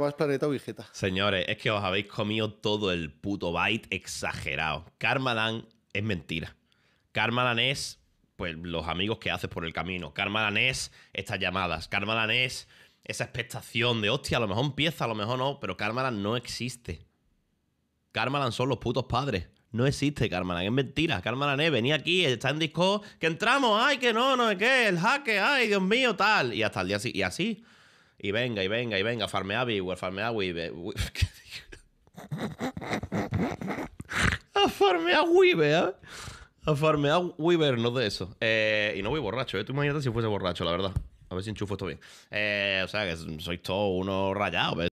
más planeta Señores, es que os habéis comido todo el puto bite exagerado. Karmadan es mentira. Karmadan es pues los amigos que haces por el camino. Karmadan es estas llamadas. Karmadan es esa expectación de hostia, a lo mejor empieza, a lo mejor no, pero Karmadan no existe. Karmadan son los putos padres. No existe Karmalan, es mentira. Karmalan es, venía aquí, está en Discord, que entramos, ay, que no, no es que, el jaque, ay, Dios mío, tal. Y hasta el día así, y así. Y venga, y venga, y venga, farmea viewer, farmea Weaver. a farmear Weaver, ¿eh? A farmear Weaver, no de eso. Eh, y no voy borracho, ¿eh? Tú imagínate si fuese borracho, la verdad. A ver si enchufo esto bien. Eh, o sea, que sois todos uno rayados, ¿ves?